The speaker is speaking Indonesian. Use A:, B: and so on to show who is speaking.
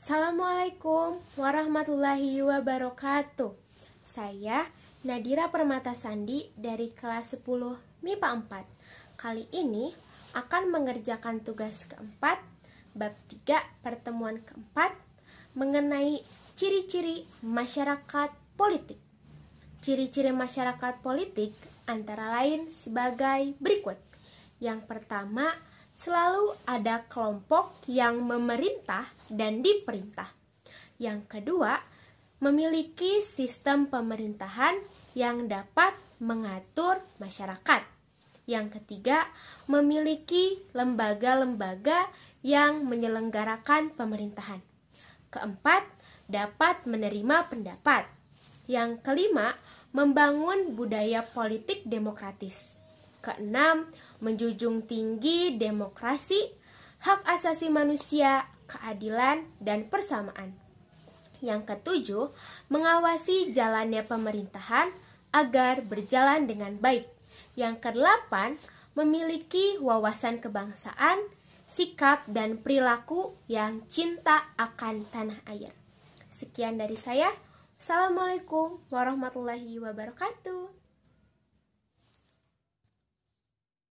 A: Assalamualaikum warahmatullahi wabarakatuh. Saya Nadira Permata Sandi dari kelas 10 MIPA 4. Kali ini akan mengerjakan tugas keempat bab 3 pertemuan keempat mengenai ciri-ciri masyarakat politik. Ciri-ciri masyarakat politik antara lain sebagai berikut. Yang pertama, selalu ada kelompok yang memerintah dan diperintah. Yang kedua, memiliki sistem pemerintahan yang dapat mengatur masyarakat. Yang ketiga, memiliki lembaga-lembaga yang menyelenggarakan pemerintahan. Keempat, dapat menerima pendapat. Yang kelima, membangun budaya politik demokratis. Keenam, menjunjung tinggi demokrasi, hak asasi manusia, keadilan, dan persamaan. Yang ketujuh, mengawasi jalannya pemerintahan agar berjalan dengan baik. Yang kedelapan, memiliki wawasan kebangsaan, sikap, dan perilaku yang cinta akan tanah air. Sekian dari saya. Assalamualaikum warahmatullahi wabarakatuh.